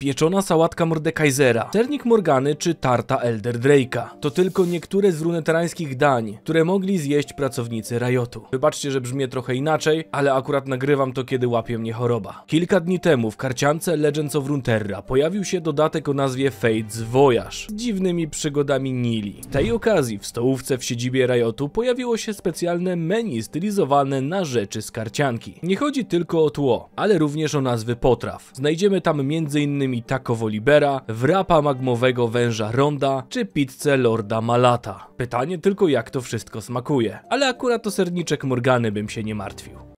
Pieczona sałatka Mordekaisera, sernik Morgany czy tarta Elder Drake'a. To tylko niektóre z runeterańskich dań, które mogli zjeść pracownicy Riotu. Wybaczcie, że brzmię trochę inaczej, ale akurat nagrywam to, kiedy łapie mnie choroba. Kilka dni temu w karciance Legends of Runeterra pojawił się dodatek o nazwie Fates Voyage z dziwnymi przygodami Nili. W tej okazji w stołówce w siedzibie Riotu pojawiło się specjalne menu stylizowane na rzeczy z karcianki. Nie chodzi tylko o tło, ale również o nazwy potraw. Znajdziemy tam m.in m.in. Taco Libera, wrapa magmowego węża Ronda czy pizzę Lorda Malata. Pytanie tylko jak to wszystko smakuje, ale akurat o serniczek Morgany bym się nie martwił.